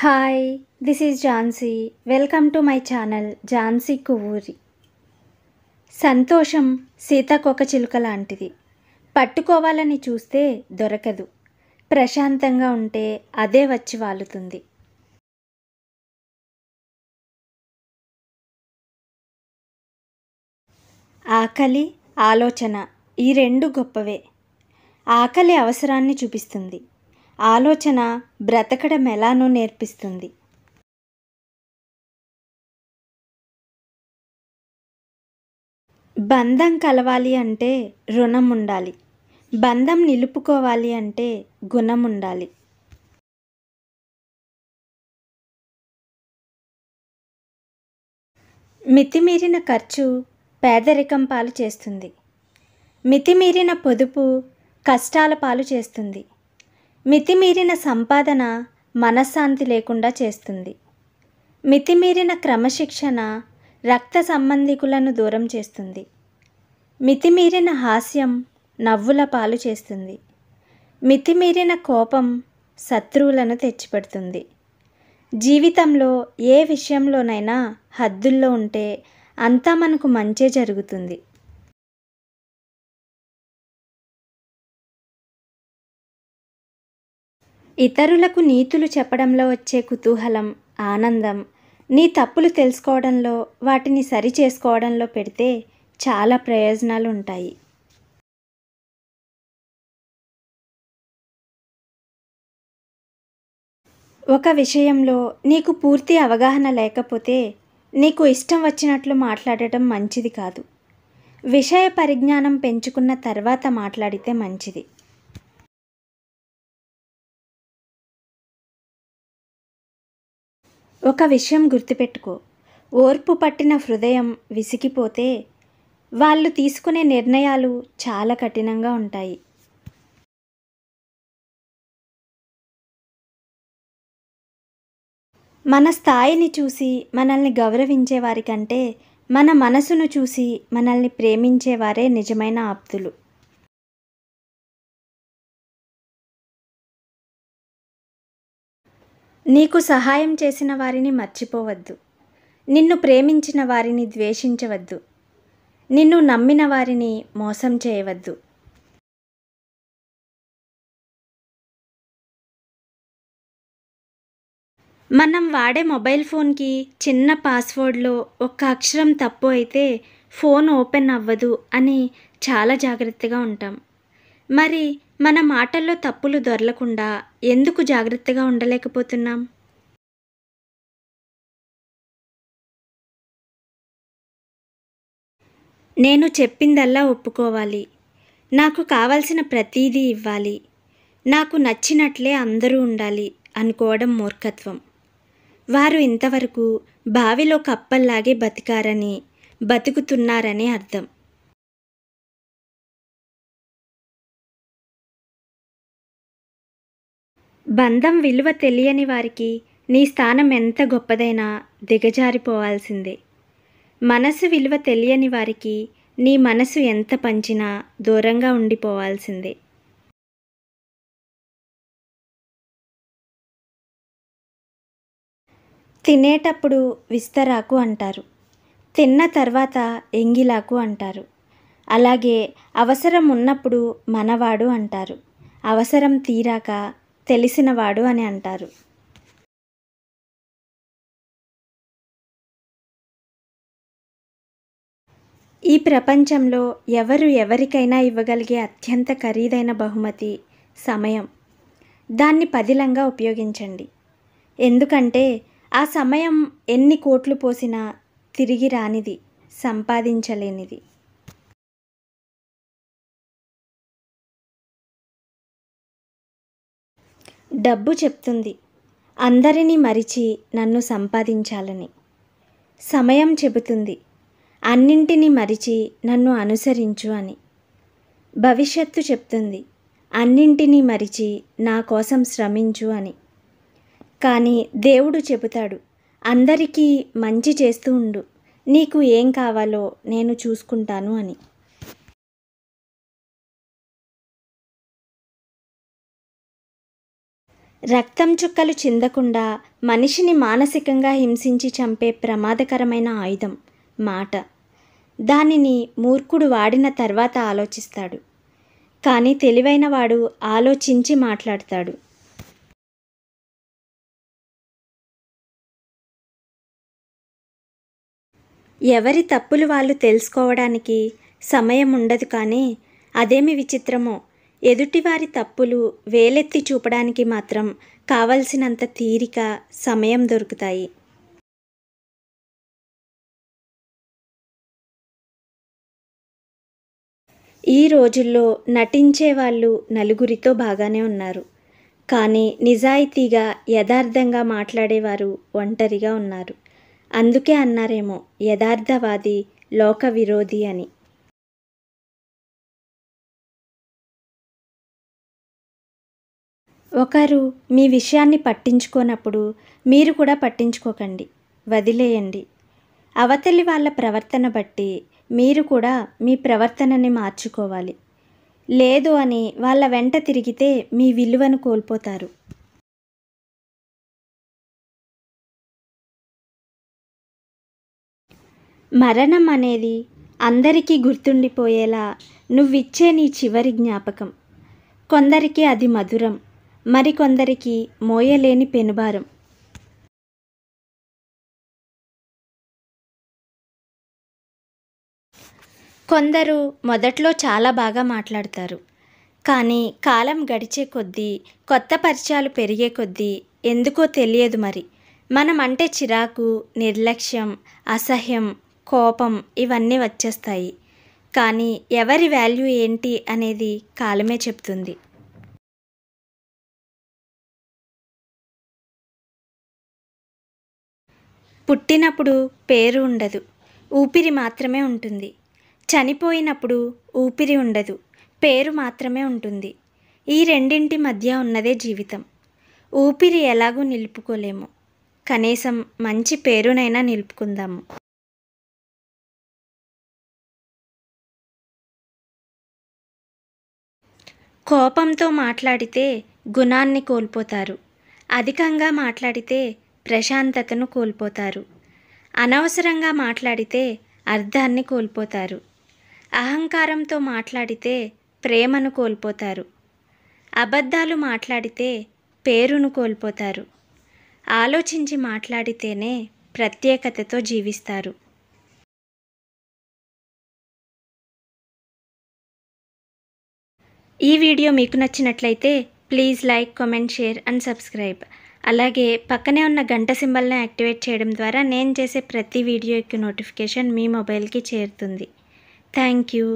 hi this is Jhansi welcome to my channel Jhansi Kuvuri సంతోషం సీతకొక చిలుక లాంటిది పట్టుకోవాలని చూస్తే దొరకదు ప్రశాంతంగా ఉంటే అదే వచ్చి వాలుతుంది ఆకలి ఆలోచన ఈ రెండు గొప్పవే ఆకలి అవసరాన్ని చూపిస్తుంది ఆలోచన బ్రతకడం ఎలానో నేర్పిస్తుంది బంధం కలవాలి అంటే రుణం ఉండాలి బంధం నిలుపుకోవాలి అంటే గుణం ఉండాలి మితిమీరిన ఖర్చు పేదరికం పాలు చేస్తుంది మితిమీరిన పొదుపు కష్టాల పాలు చేస్తుంది మితిమీరిన సంపాదన మనశ్శాంతి లేకుండా చేస్తుంది మితిమీరిన క్రమశిక్షణ రక్త సంబంధికులను దూరం చేస్తుంది మితిమీరిన హాస్యం నవ్వుల పాలు చేస్తుంది మితిమీరిన కోపం శత్రువులను తెచ్చిపెడుతుంది జీవితంలో ఏ విషయంలోనైనా హద్దుల్లో ఉంటే అంతా మనకు మంచే జరుగుతుంది ఇతరులకు నీతులు చెప్పడంలో వచ్చే కుతూహలం ఆనందం నీ తప్పులు తెలుసుకోవడంలో వాటిని సరి చేసుకోవడంలో పెడితే చాలా ప్రయోజనాలు ఉంటాయి ఒక విషయంలో నీకు పూర్తి అవగాహన లేకపోతే నీకు ఇష్టం వచ్చినట్లు మాట్లాడటం మంచిది కాదు విషయ పరిజ్ఞానం పెంచుకున్న తర్వాత మాట్లాడితే మంచిది ఒక విషయం గుర్తుపెట్టుకో ఓర్పు పట్టిన హృదయం విసిగిపోతే వాళ్ళు తీసుకునే నిర్ణయాలు చాలా కఠినంగా ఉంటాయి మన స్థాయిని చూసి మనల్ని గౌరవించే వారికంటే మన మనసును చూసి మనల్ని ప్రేమించేవారే నిజమైన ఆప్తులు నీకు సహాయం చేసిన వారిని మర్చిపోవద్దు నిన్ను ప్రేమించిన వారిని ద్వేషించవద్దు నిన్ను నమ్మిన వారిని మోసం చేయవద్దు మనం వాడే మొబైల్ ఫోన్కి చిన్న పాస్వర్డ్లో ఒక్క అక్షరం తప్పు అయితే ఫోన్ ఓపెన్ అవ్వదు అని చాలా జాగ్రత్తగా ఉంటాం మరి మన మాటల్లో తప్పులు దొరలకుండా ఎందుకు జాగ్రత్తగా ఉండలేకపోతున్నాం నేను చెప్పిందల్లా ఒప్పుకోవాలి నాకు కావాల్సిన ప్రతీదీ ఇవ్వాలి నాకు నచ్చినట్లే అందరూ ఉండాలి అనుకోవడం మూర్ఖత్వం వారు ఇంతవరకు బావిలో కప్పల్లాగే బతికారని బతుకుతున్నారని అర్థం బంధం విలువ తెలియని వారికి నీ స్థానం ఎంత గొప్పదైనా దిగజారిపోవాల్సిందే మనసు విలువ తెలియని వారికి నీ మనసు ఎంత పంచినా దూరంగా ఉండిపోవాల్సిందే తినేటప్పుడు విస్తరాకు అంటారు తిన్న తర్వాత ఎంగిలాకు అంటారు అలాగే అవసరం ఉన్నప్పుడు మనవాడు అంటారు అవసరం తీరాక తెలిసినవాడు అని అంటారు ఈ ప్రపంచంలో ఎవరు ఎవరికైనా ఇవ్వగలిగే అత్యంత ఖరీదైన బహుమతి సమయం దాన్ని పదిలంగా ఉపయోగించండి ఎందుకంటే ఆ సమయం ఎన్ని కోట్లు పోసినా తిరిగి రానిది సంపాదించలేనిది డబ్బు చెప్తుంది అందరినీ మరిచి నన్ను సంపాదించాలని సమయం చెబుతుంది అన్నింటినీ మరిచి నన్ను అనుసరించు అని భవిష్యత్తు చెప్తుంది అన్నింటినీ మరిచి నా కోసం శ్రమించు అని కానీ దేవుడు చెబుతాడు అందరికీ మంచి చేస్తూ ఉండు నీకు ఏం కావాలో నేను చూసుకుంటాను అని రక్తం చుక్కలు చిందకుండా మనిషిని మానసికంగా హింసించి చంపే ప్రమాదకరమైన ఆయుధం మాట దానిని మూర్ఖుడు వాడిన తర్వాత ఆలోచిస్తాడు కానీ తెలివైన వాడు ఆలోచించి మాట్లాడతాడు ఎవరి తప్పులు వాళ్ళు తెలుసుకోవడానికి సమయం ఉండదు కానీ అదేమి విచిత్రమో ఎదుటివారి తప్పులు వేలెత్తి చూపడానికి మాత్రం కావలసినంత తీరిక సమయం దొరుకుతాయి ఈ రోజుల్లో నటించే వాళ్ళు నలుగురితో బాగానే ఉన్నారు కానీ నిజాయితీగా యథార్థంగా మాట్లాడేవారు ఒంటరిగా ఉన్నారు అందుకే అన్నారేమో యథార్థవాది లోక విరోధి అని ఒకరు మీ విషయాన్ని పట్టించుకోనప్పుడు మీరు కూడా పట్టించుకోకండి వదిలేయండి అవతలి వాళ్ళ ప్రవర్తన బట్టి మీరు కూడా మీ ప్రవర్తనని మార్చుకోవాలి లేదు అని వాళ్ళ వెంట తిరిగితే మీ విలువను కోల్పోతారు మరణం అనేది అందరికీ గుర్తుండిపోయేలా నువ్విచ్చే నీ చివరి జ్ఞాపకం కొందరికి అది మధురం మరికొందరికి మోయలేని పెనుభారం కొందరు మొదట్లో చాలా బాగా మాట్లాడతారు కానీ కాలం గడిచే కొద్దీ కొత్త పరిచయాలు పెరిగే కొద్దీ ఎందుకో తెలియదు మరి మనం అంటే చిరాకు నిర్లక్ష్యం అసహ్యం కోపం ఇవన్నీ వచ్చేస్తాయి కానీ ఎవరి వాల్యూ ఏంటి అనేది కాలమే చెప్తుంది పుట్టినప్పుడు పేరు ఉండదు ఊపిరి మాత్రమే ఉంటుంది చనిపోయినప్పుడు ఊపిరి ఉండదు పేరు మాత్రమే ఉంటుంది ఈ రెండింటి మధ్య ఉన్నదే జీవితం ఊపిరి ఎలాగూ నిలుపుకోలేము కనీసం మంచి పేరునైనా నిలుపుకుందాము కోపంతో మాట్లాడితే గుణాన్ని కోల్పోతారు అధికంగా మాట్లాడితే ప్రశాంతతను కోల్పోతారు అనవసరంగా మాట్లాడితే అర్థాన్ని కోల్పోతారు అహంకారంతో మాట్లాడితే ప్రేమను కోల్పోతారు అబద్ధాలు మాట్లాడితే పేరును కోల్పోతారు ఆలోచించి మాట్లాడితేనే ప్రత్యేకతతో జీవిస్తారు ఈ వీడియో మీకు నచ్చినట్లయితే please like comment share and subscribe అలాగే పక్కనే ఉన్న గంట సింబల్ని యాక్టివేట్ చేయడం ద్వారా నేను చేసే ప్రతి వీడియో యొక్క నోటిఫికేషన్ మీ మొబైల్కి చేరుతుంది థ్యాంక్ యూ